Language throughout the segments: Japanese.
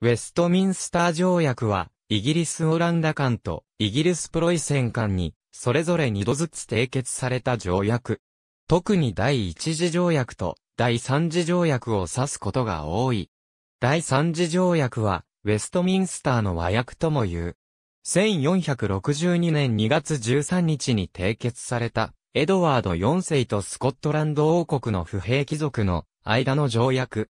ウェストミンスター条約は、イギリス・オランダ間とイギリス・プロイセン間に、それぞれ二度ずつ締結された条約。特に第一次条約と第三次条約を指すことが多い。第三次条約は、ウェストミンスターの和訳とも言う。1462年2月13日に締結された、エドワード4世とスコットランド王国の不平貴族の間の条約。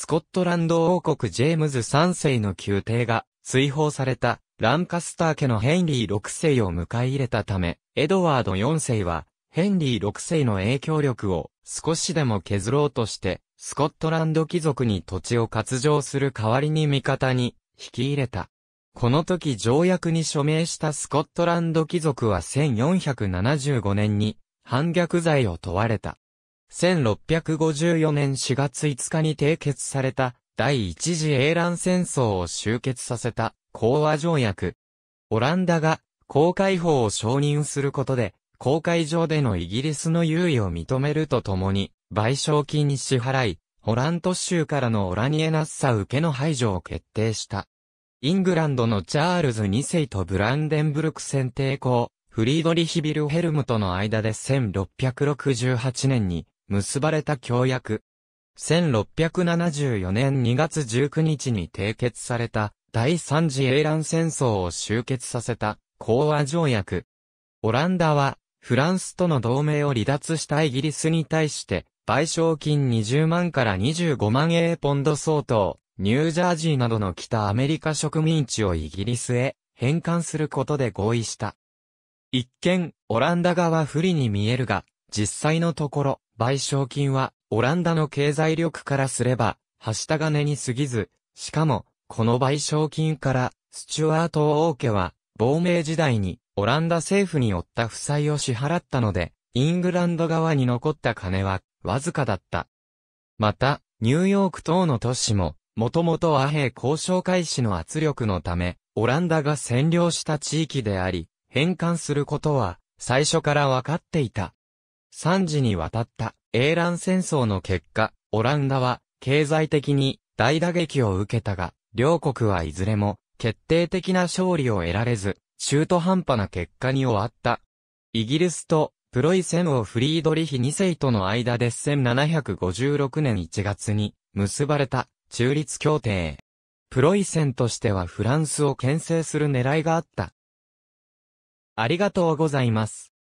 スコットランド王国ジェームズ3世の宮廷が追放されたランカスター家のヘンリー6世を迎え入れたため、エドワード4世はヘンリー6世の影響力を少しでも削ろうとして、スコットランド貴族に土地を割譲する代わりに味方に引き入れた。この時条約に署名したスコットランド貴族は1475年に反逆罪を問われた。1654年4月5日に締結された第一次英乱戦争を終結させた講和条約。オランダが公開法を承認することで、公開上でのイギリスの優位を認めるとともに、賠償金に支払い、ホラント州からのオラニエナッサ受けの排除を決定した。イングランドのチャールズ2世とブランデンブルク選定校、フリードリヒビルヘルムとの間で1668年に結ばれた協約。1674年2月19日に締結された第三次英乱戦争を終結させた講和条約。オランダはフランスとの同盟を離脱したイギリスに対して賠償金20万から25万英ポンド相当、ニュージャージーなどの北アメリカ植民地をイギリスへ返還することで合意した。一見、オランダ側不利に見えるが、実際のところ、賠償金は、オランダの経済力からすれば、はした金に過ぎず、しかも、この賠償金から、スチュワート王家は、亡命時代に、オランダ政府に負った負債を支払ったので、イングランド側に残った金は、わずかだった。また、ニューヨーク等の都市も、もともと和平交渉開始の圧力のため、オランダが占領した地域であり、返還することは、最初から分かっていた。3次にわたった英蘭戦争の結果、オランダは経済的に大打撃を受けたが、両国はいずれも決定的な勝利を得られず、中途半端な結果に終わった。イギリスとプロイセンをフリードリヒ2世との間で1756年1月に結ばれた中立協定。プロイセンとしてはフランスを牽制する狙いがあった。ありがとうございます。